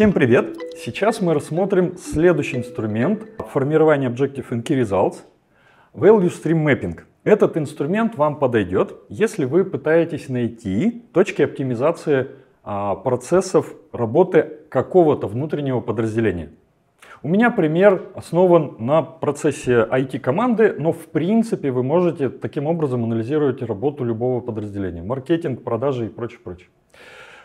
Всем привет! Сейчас мы рассмотрим следующий инструмент формирования Objective-NK Results – Value Stream Mapping. Этот инструмент вам подойдет, если вы пытаетесь найти точки оптимизации а, процессов работы какого-то внутреннего подразделения. У меня пример основан на процессе IT-команды, но в принципе вы можете таким образом анализировать работу любого подразделения. Маркетинг, продажи и прочее, прочее.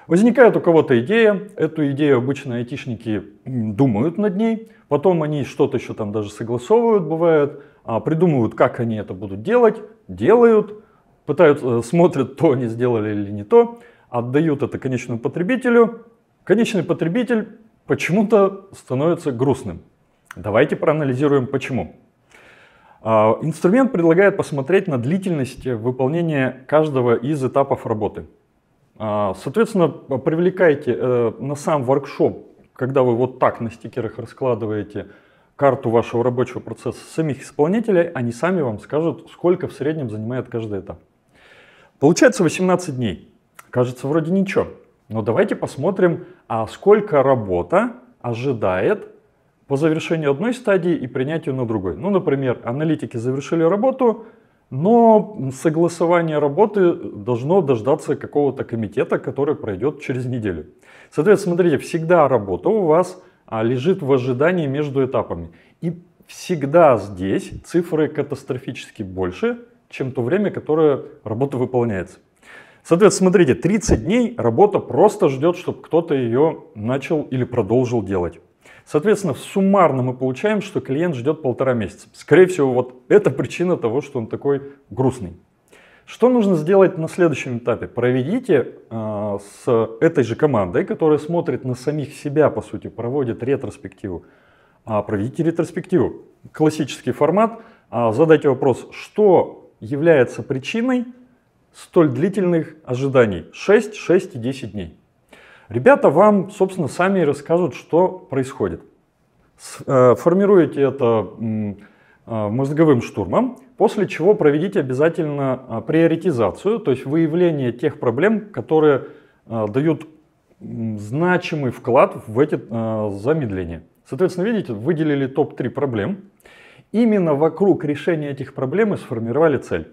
Возникает у кого-то идея, эту идею обычно айтишники думают над ней, потом они что-то еще там даже согласовывают, бывает, а, придумывают, как они это будут делать, делают, пытаются, э, смотрят, то они сделали или не то, отдают это конечному потребителю. Конечный потребитель почему-то становится грустным. Давайте проанализируем почему. А, инструмент предлагает посмотреть на длительность э, выполнения каждого из этапов работы. А, соответственно, привлекайте э, на сам воркшоп, когда вы вот так на стикерах раскладываете карту вашего рабочего процесса самих исполнителей, они сами вам скажут, сколько в среднем занимает каждый этап. Получается 18 дней. Кажется, вроде ничего. Но давайте посмотрим, а сколько работа ожидает по завершению одной стадии и принятию на другой. Ну, например, аналитики завершили работу, но согласование работы должно дождаться какого-то комитета, который пройдет через неделю. Соответственно, смотрите, всегда работа у вас а, лежит в ожидании между этапами. И всегда здесь цифры катастрофически больше, чем то время, которое работа выполняется. Соответственно, смотрите, 30 дней работа просто ждет, чтобы кто-то ее начал или продолжил делать. Соответственно, суммарно мы получаем, что клиент ждет полтора месяца. Скорее всего, вот это причина того, что он такой грустный. Что нужно сделать на следующем этапе? Проведите э, с этой же командой, которая смотрит на самих себя, по сути, проводит ретроспективу. А проведите ретроспективу. Классический формат. А задайте вопрос, что является причиной столь длительных ожиданий? 6, 6 и 10 дней. Ребята вам, собственно, сами расскажут, что происходит. Э, формируете это э, мозговым штурмом, после чего проведите обязательно а, приоритизацию, то есть выявление тех проблем, которые э, дают значимый вклад в эти замедления. Соответственно, видите, выделили топ-3 проблем. Именно вокруг решения этих проблем и сформировали цель.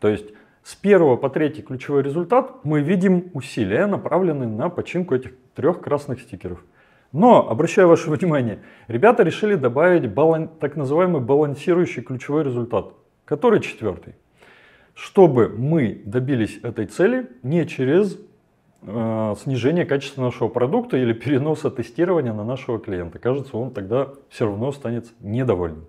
То есть с первого по третий ключевой результат мы видим усилия, направленные на починку этих трех красных стикеров. Но, обращаю ваше внимание, ребята решили добавить балан... так называемый балансирующий ключевой результат, который четвертый. Чтобы мы добились этой цели не через э, снижение качества нашего продукта или переноса тестирования на нашего клиента. Кажется, он тогда все равно останется недовольным.